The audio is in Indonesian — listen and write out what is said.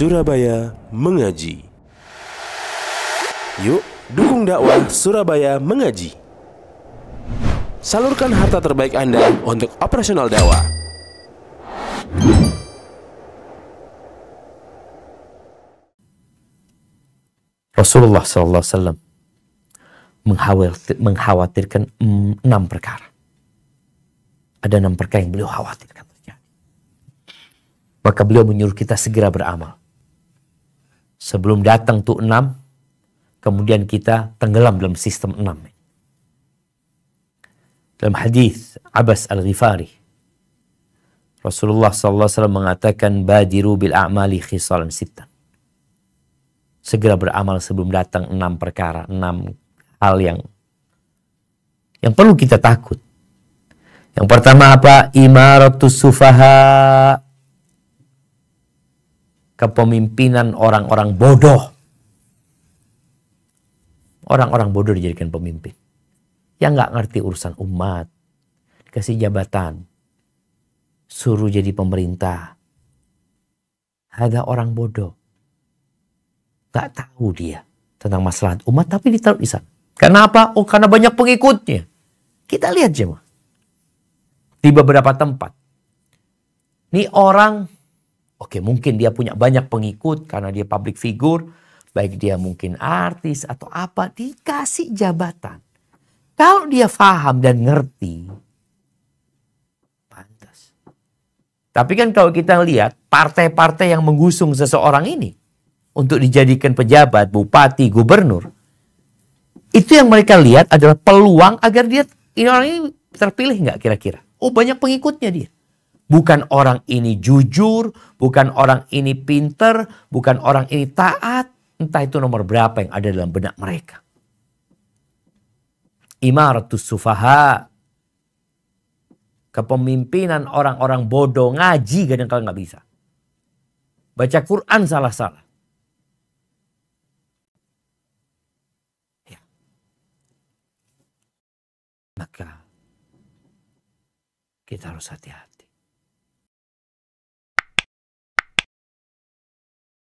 Surabaya Mengaji. Yuk, dukung dakwah Surabaya Mengaji. Salurkan harta terbaik Anda untuk operasional dakwah. Rasulullah SAW Alaihi mengkhawatirkan enam perkara. Ada enam perkara yang beliau khawatirkan Maka beliau menyuruh kita segera beramal sebelum datang tuh enam, kemudian kita tenggelam dalam sistem enam. Dalam hadis Abbas Al-Ghifari, Rasulullah SAW mengatakan, Badiru bil a'mali khisalan sitan. Segera beramal sebelum datang enam perkara, enam hal yang yang perlu kita takut. Yang pertama apa? Imaratus sufaha kepemimpinan orang-orang bodoh. Orang-orang bodoh dijadikan pemimpin. Yang gak ngerti urusan umat. Kasih jabatan. Suruh jadi pemerintah. Ada orang bodoh. Gak tahu dia tentang masalah umat tapi ditaruh di sana. Karena Oh karena banyak pengikutnya. Kita lihat jemaah. Di beberapa tempat. Ini orang Oke, mungkin dia punya banyak pengikut karena dia public figure, baik dia mungkin artis atau apa, dikasih jabatan. Kalau dia faham dan ngerti, pantas. Tapi kan kalau kita lihat partai-partai yang mengusung seseorang ini untuk dijadikan pejabat, bupati, gubernur, itu yang mereka lihat adalah peluang agar dia ini orang ini terpilih nggak kira-kira? Oh banyak pengikutnya dia. Bukan orang ini jujur, bukan orang ini pinter, bukan orang ini taat. Entah itu nomor berapa yang ada dalam benak mereka. Imaratus sufaha. Kepemimpinan orang-orang bodoh ngaji kadang kalian nggak bisa. Baca Quran salah-salah. Ya. Maka kita harus hati-hati.